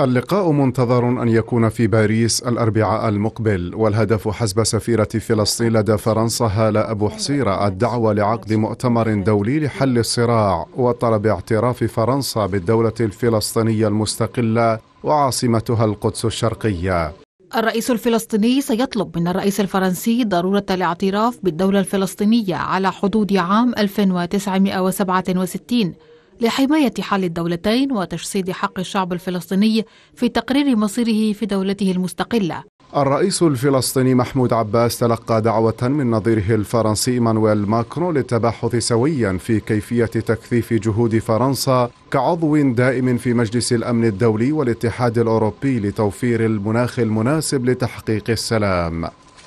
اللقاء منتظر أن يكون في باريس الأربعاء المقبل والهدف حسب سفيرة فلسطين لدى فرنسا هالة أبو حصيرة الدعوة لعقد مؤتمر دولي لحل الصراع وطلب اعتراف فرنسا بالدولة الفلسطينية المستقلة وعاصمتها القدس الشرقية الرئيس الفلسطيني سيطلب من الرئيس الفرنسي ضرورة الاعتراف بالدولة الفلسطينية على حدود عام 1967 لحماية حال الدولتين وتجسيد حق الشعب الفلسطيني في تقرير مصيره في دولته المستقلة الرئيس الفلسطيني محمود عباس تلقى دعوة من نظيره الفرنسي مانويل ماكرون للتباحث سويا في كيفية تكثيف جهود فرنسا كعضو دائم في مجلس الأمن الدولي والاتحاد الأوروبي لتوفير المناخ المناسب لتحقيق السلام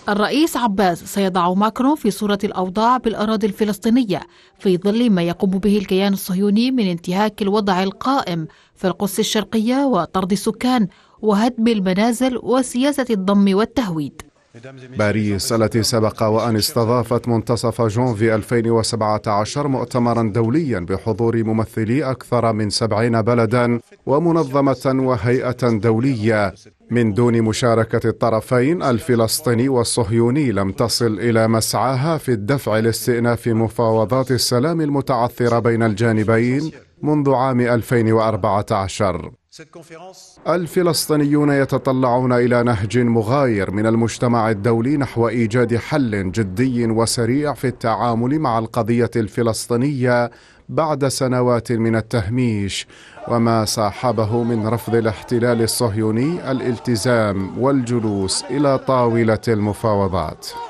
الرئيس عباس سيضع ماكرون في صورة الأوضاع بالأراضي الفلسطينية في ظل ما يقوم به الكيان الصهيوني من انتهاك الوضع القائم في القدس الشرقية وطرد السكان وهدم المنازل وسياسة الضم والتهويد باريس التي سبق وأن استضافت منتصف جونفي 2017 مؤتمرا دوليا بحضور ممثلي أكثر من 70 بلدا ومنظمة وهيئة دولية من دون مشاركة الطرفين الفلسطيني والصهيوني لم تصل إلى مسعاها في الدفع لاستئناف مفاوضات السلام المتعثرة بين الجانبين منذ عام 2014 الفلسطينيون يتطلعون إلى نهج مغاير من المجتمع الدولي نحو إيجاد حل جدي وسريع في التعامل مع القضية الفلسطينية بعد سنوات من التهميش وما صاحبه من رفض الاحتلال الصهيوني الالتزام والجلوس الى طاوله المفاوضات